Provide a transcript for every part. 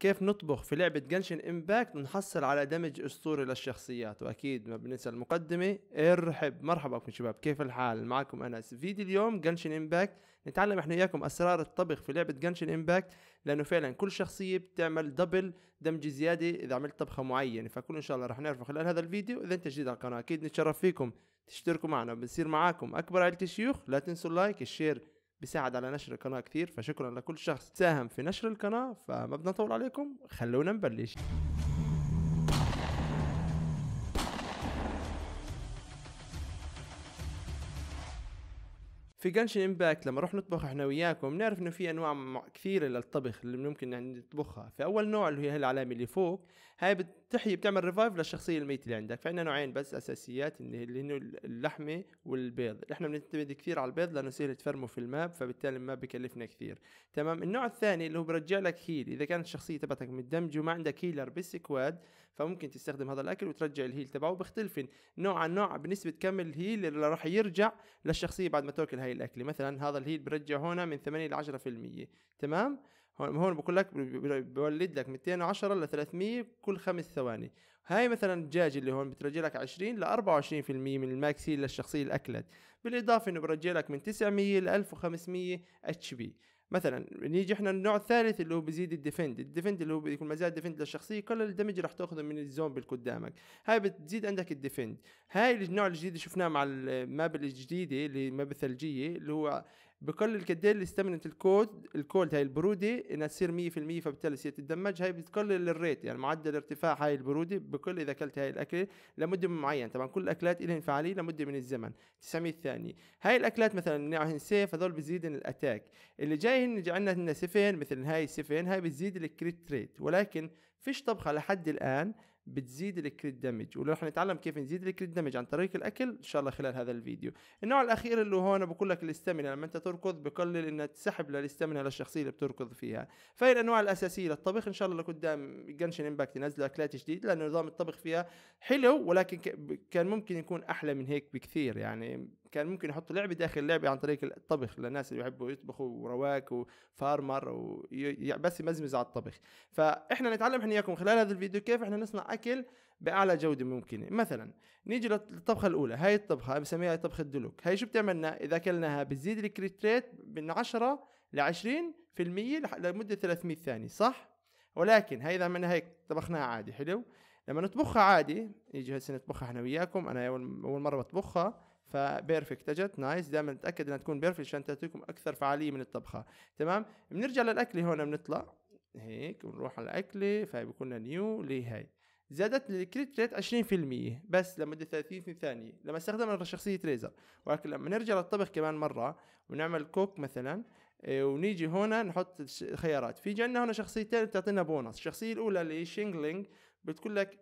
كيف نطبخ في لعبة جنشن امباكت ونحصل على دمج اسطوري للشخصيات واكيد ما بننسى المقدمة ارحب مرحبا بكم شباب كيف الحال معكم انس فيديو اليوم جنشن امباكت نتعلم احنا وياكم اسرار الطبخ في لعبة جنشن امباكت لانه فعلا كل شخصية بتعمل دبل دمج زيادة اذا عملت طبخة معينة فكل ان شاء الله رح نعرفه خلال هذا الفيديو اذا انت جديد على القناة اكيد نتشرف فيكم تشتركوا معنا بنصير معاكم اكبر عيلة الشيوخ لا تنسوا اللايك الشير بيساعد على نشر القناه كثير فشكرا لكل شخص ساهم في نشر القناه فما بدنا نطول عليكم خلونا نبلش في جنشن امباكت لما نروح نطبخ احنا وياكم نعرف انه في انواع كثيره للطبخ اللي ممكن نطبخها فاول نوع اللي هي العلامه اللي فوق هاي بت تحيي بتعمل ريفايف للشخصيه الميته اللي عندك فعندنا نوعين بس اساسيات اللي هن اللحمه والبيض احنا بنعتمد كثير على البيض لانه سهل تفرمه في الماب فبالتالي ما بكلفنا كثير تمام النوع الثاني اللي هو برجع لك هيل اذا كانت الشخصيه تبعتك متدمجه وما عندك هيلر بالسكواد فممكن تستخدم هذا الاكل وترجع الهيل تبعه بيختلف نوع عن نوع بنسبه كم الهيل اللي راح يرجع للشخصيه بعد ما تاكل هاي الاكله مثلا هذا الهيل برجع هنا من 8 ل 10% تمام هون هون بقول لك بولد لك 210 ل 300 كل خمس ثواني هاي مثلا الدجاج اللي هون بترجع لك 20 ل 24% من الماكسيل للشخصيه اللي اكلت بالاضافه انه برجع لك من 900 ل 1500 اتش بي مثلا نيجي احنا النوع الثالث اللي هو بزيد الديفند الديفند اللي هو بيكون ما زاد ديفند للشخصيه كل الدمج راح تاخذه من الزومبي اللي قدامك هاي بتزيد عندك الديفند هاي النوع الجديد شفناه مع الماب الجديده اللي ماب الثلجيه اللي هو بقلل قد ايه استمنه الكود الكولد هاي البروده انها تصير 100% فبالتالي تصير تتدمج هاي بتقلل الريت يعني معدل ارتفاع هاي البروده بقل اذا اكلت هاي الاكله لمده معينه طبعا كل الاكلات لها فعاليه لمده من الزمن 900 ثانيه هاي الاكلات مثلا نوعهن سيف هذول بزيدن الاتاك اللي هن عندنا هن سيفين مثل هاي السيفين هاي بتزيد الكريت ريت ولكن فيش طبخه لحد الان بتزيد الكريت دمج ولو رح نتعلم كيف نزيد الكريت دمج عن طريق الاكل ان شاء الله خلال هذا الفيديو النوع الاخير اللي هون بقول لك الاستامينا لما انت تركض بقلل انها تسحب للاستامينا للشخصيه اللي بتركض فيها فهي الانواع الاساسيه للطبخ ان شاء الله لقدام جنشن امباكت ينزل اكلات جديده لانه نظام الطبخ فيها حلو ولكن كان ممكن يكون احلى من هيك بكثير يعني كان ممكن يحطوا لعبه داخل لعبه عن طريق الطبخ للناس اللي بيحبوا يطبخوا ورواك وفارمر وبس يمزمز على الطبخ فاحنا نتعلم احنا اياكم خلال هذا الفيديو كيف احنا نصنع اكل باعلى جوده ممكنه مثلا نيجي للطبخه الاولى هاي الطبخه بسميها طبخه دلوك هاي شو بتعملنا اذا اكلناها بتزيد الكريتريت من 10 ل 20% لمده 300 ثانيه صح ولكن هاي اذا عملنا هيك طبخناها عادي حلو لما نطبخها عادي يجي هسه نطبخها احنا وياكم انا اول مره بطبخها فبيرفكت اجت نايس دائما نتاكد انها تكون بيرفكت عشان تعطيكم اكثر فعاليه من الطبخه تمام بنرجع للاكل هون بنطلع هيك بنروح على الاكل فبكون نيو لي هاي زادت الكريت ريت 20% بس لمده 30 ثانيه لما استخدمنا شخصيه ريزر ولكن لما نرجع للطبخ كمان مره ونعمل كوك مثلا آه، ونيجي هنا نحط خيارات في عندنا هنا شخصيتين بتعطينا بونص الشخصيه الاولى اللي هي شينغلينج بتقول لك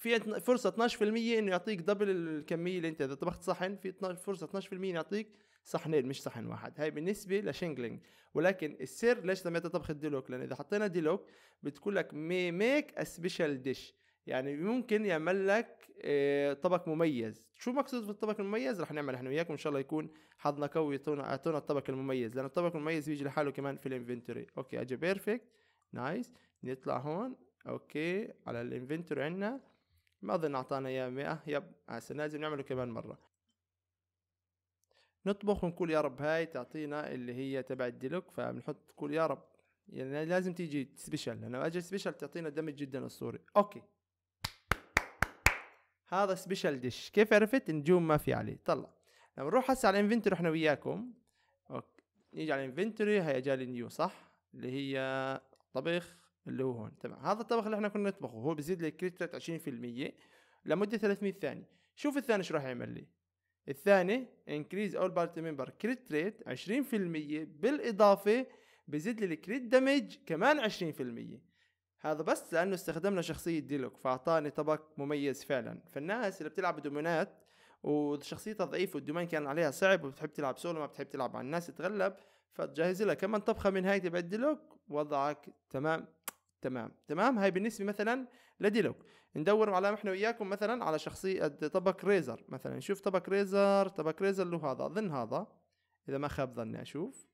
في فرصه 12% انه يعطيك دبل الكميه اللي انت اذا طبخت صحن في فرصه 12% يعطيك صحنين مش صحن واحد هاي بالنسبه لشينجلينج ولكن السر ليش سميتها طبخه ديلوك لان اذا حطينا ديلوك بتقول لك مي ميك ا سبيشال ديش يعني ممكن يعمل لك آه، طبق مميز شو مقصود بالطبق المميز رح نعمل احنا وياكم ان شاء الله يكون حظنا قوي اعطونا الطبق المميز لان الطبق المميز بيجي لحاله كمان في الانفنتوري اوكي اجي بيرفكت نايس نطلع هون اوكي على الانفنتوري عندنا ما اظن اعطانا اياه مئة يب هسه آه، لازم نعمله كمان مره نطبخ ونقول يا رب هاي تعطينا اللي هي تبع الديلوك فبنحط تقول يا رب يعني لازم تيجي سبيشال لانه لو اجي سبيشال تعطينا دمج جدا اسطوري اوكي هذا سبيشال ديش كيف عرفت نجوم ما في عليه طلع لما نروح هسه على الانفنتوري احنا وياكم اوكي نيجي على الانفنتوري هي جالي نيو صح اللي هي طبخ اللي هو هون تمام هذا الطبق اللي احنا كنا نطبخه هو بيزيد لي كريت 20% لمده 300 ثانيه شوف الثاني شو راح يعمل لي الثاني انكريز اول بارتي ممبر كريت ريت 20% بالاضافه بزيد لي الكريت دامج كمان 20% هذا بس لانه استخدمنا شخصيه ديلوك فاعطاني طبق مميز فعلا فالناس اللي بتلعب دومينات وشخصيتها ضعيفه والدومين كان عليها صعب وبتحب تلعب سولو ما بتحب تلعب على الناس تتغلب فتجهز لها كمان طبخه من هاي تبع ديلوك وضعك تمام تمام تمام هاي بالنسبه مثلا لديلوك ندور على احنا وياكم مثلا على شخصيه طبق ريزر مثلا نشوف طبق ريزر طبق ريزر له هذا اظن هذا اذا ما خاب ظني اشوف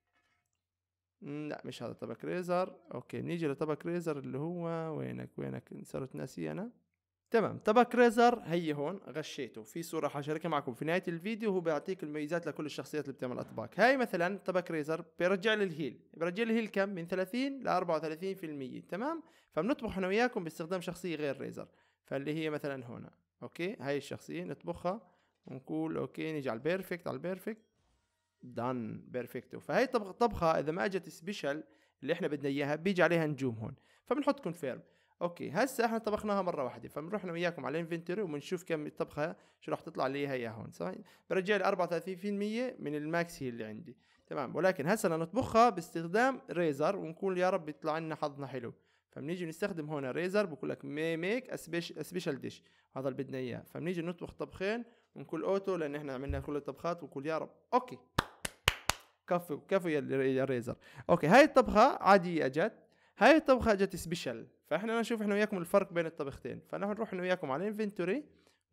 لا مش هذا طبق ريزر اوكي نيجي لطبق ريزر اللي هو وينك وينك صرت ناسي انا تمام تبع كريزر هي هون غشيته في صوره حشاركها معكم في نهايه الفيديو هو بيعطيك الميزات لكل الشخصيات اللي بتعمل أطباق هاي مثلا تبع كريزر بيرجع لي الهيل بيرجع لي الهيل كم من 30 ل 34% تمام فبنطبخ انا وياكم باستخدام شخصيه غير ريزر فاللي هي مثلا هنا اوكي هاي الشخصيه نطبخها ونقول اوكي نيجي على البيرفكت على البيرفكت دان بيرفكتو فهي طبخه اذا ما اجت سبيشال اللي احنا بدنا اياها بيجي عليها نجوم هون فبنحط كونفيرم اوكي هسه احنا طبخناها مره واحده فبنروح انا وياكم على الانفنتوري وبنشوف كم الطبخه شو راح تطلع لي هي هون صحيح برجع لي 34% من الماكس هي اللي عندي تمام ولكن هسه نطبخها باستخدام ريزر ونقول يا رب يطلع لنا حظنا حلو فبنيجي نستخدم هون ريزر بقول لك ميك سبيشال ديش هذا اللي بدنا اياه فبنيجي نطبخ طبخين ونقول اوتو لان احنا عملنا كل الطبخات ونقول يا رب اوكي كفو كفو يا ريزر اوكي هاي الطبخه عاديه اجت هاي الطبخه اجت سبيشال فاحنا نشوف احنا وياكم الفرق بين الطبختين فنحن نروح انا وياكم على الانفنتوري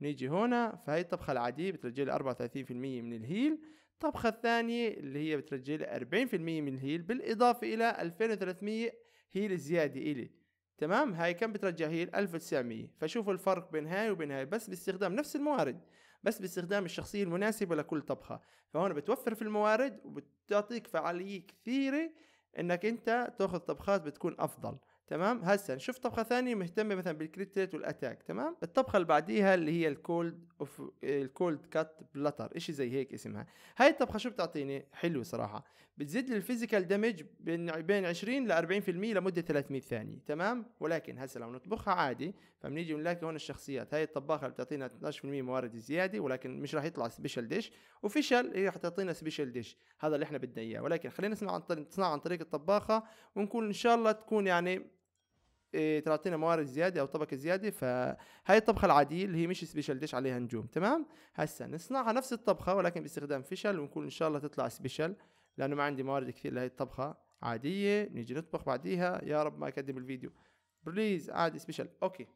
نيجي هنا فهي الطبخه العاديه بترجع لي 34% من الهيل الطبخه الثانيه اللي هي بترجع لي 40% من الهيل بالاضافه الى 2300 هيل زياده الي تمام هاي كم بترجع هي 1900 فشوفوا الفرق بين هاي وبين هاي بس باستخدام نفس الموارد بس باستخدام الشخصية المناسبة لكل طبخة فهون بتوفر في الموارد وبتعطيك فعالية كثيرة انك انت تاخذ طبخات بتكون افضل تمام هسه نشوف طبخه ثانيه مهتمه مثلا بالكريت ريت والاتاك تمام الطبخه اللي بعديها اللي هي الكولد اوف الكولد كات بلتر اشي زي هيك اسمها هاي الطبخه شو بتعطيني حلو صراحه بتزيد لي الفيزيكال دامج بين بين 20 ل 40% لمده 300 ثانيه تمام ولكن هسه لو نطبخها عادي فبنيجي بنلاقي هون الشخصيات هاي الطباخه اللي بتعطينا 12% موارد زياده ولكن مش راح يطلع سبيشال ديش وفيشل هي راح تعطينا سبيشال ديش هذا اللي احنا بدنا اياه ولكن خلينا نصنع عن طريق عن طريق الطباخه ونكون ان شاء الله تكون يعني إيه، تعطينا موارد زياده او طبقه زياده فهاي الطبخه العاديه اللي هي مش سبيشال ديش عليها نجوم تمام هسه نصنعها نفس الطبخه ولكن باستخدام فشل ونكون ان شاء الله تطلع سبيشال لانه ما عندي موارد كثير لهي الطبخه عاديه نيجي نطبخ بعديها يا رب ما اقدم الفيديو بليز عادي سبيشال اوكي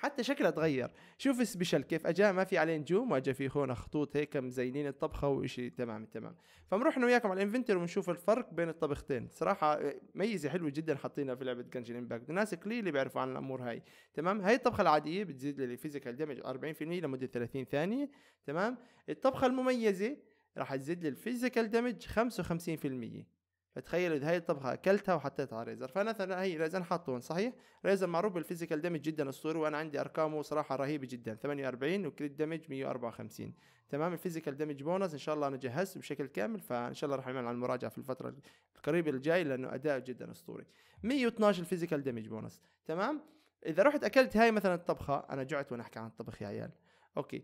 حتى شكلها تغير شوف سبيشال كيف اجا ما في عليه نجوم واجا في هنا خطوط هيك مزينين الطبخه وشيء تمام تمام فبنروح انا وياكم على الانفنتور ونشوف الفرق بين الطبختين صراحه آه، ميزه حلوه جدا حاطينها في لعبه جنجن امباكت الناس قليل بيعرفوا عن الامور هاي تمام هاي الطبخه العاديه بتزيد لي فيزيكال دامج 40% لمده 30 ثانيه تمام الطبخه المميزه راح تزيد لي الفيزيكال دامج 55% فتخيل اذا هاي الطبخه اكلتها وحطيتها على ريزر فمثلا هي ريزر حاطون صحيح ريزر معروف بالفيزيكال دامج جدا اسطوري وانا عندي ارقامه صراحه رهيبه جدا 48 وكريت دامج 154 تمام الفيزيكال دامج بونص ان شاء الله انا جهزته بشكل كامل فان شاء الله راح نعمل على المراجعه في الفتره القريبه الجايه لانه اداء جدا اسطوري 112 الفيزيكال دامج بونص تمام اذا رحت اكلت هاي مثلا الطبخه انا جعت وانا احكي عن الطبخ يا عيال اوكي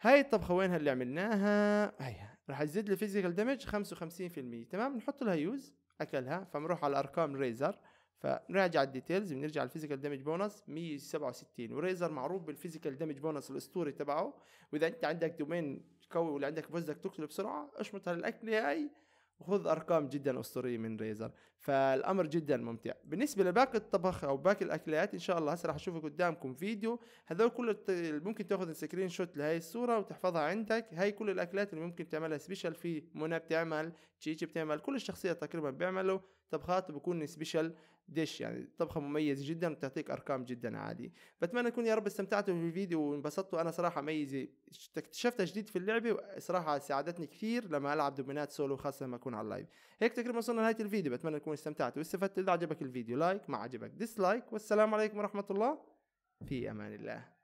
هاي الطبخه وينها اللي عملناها هيها راح يزيد لي فيزيكال دامج 55% تمام نحط لها يوز اكلها فنروح على ارقام ريزر فنراجع الديتيلز بنرجع الفيزيكال دامج بونص 167 وريزر معروف بالفيزيكال دامج بونص الاسطوري تبعه واذا انت عندك دومين قوي ولا عندك بوزك تقتله بسرعه اشمط هالاكله هاي وخذ ارقام جدا اسطوريه من ريزر فالامر جدا ممتع بالنسبه لباقي الطبخ او باقي الاكلات ان شاء الله هسه راح اشوف قدامكم فيديو هذول كل ممكن تاخذ سكرين شوت لهي الصوره وتحفظها عندك هاي كل الاكلات اللي ممكن تعملها سبيشال في منى بتعمل تشيتشي بتعمل كل الشخصيات تقريبا بيعملوا طبخات بكون سبيشال ديش يعني طبخه مميز جدا وتعطيك ارقام جدا عاليه فاتمنى تكون يا رب استمتعتوا بالفيديو وانبسطتوا انا صراحه ميزه اكتشفتها جديد في اللعبه وصراحه ساعدتني كثير لما العب دومينات سولو خاصه لما اكون على اللايف هيك تقريبا وصلنا لنهايه الفيديو بتمنى تكون استمتعتوا واستفدت اذا عجبك الفيديو لايك ما عجبك ديسلايك والسلام عليكم ورحمه الله في امان الله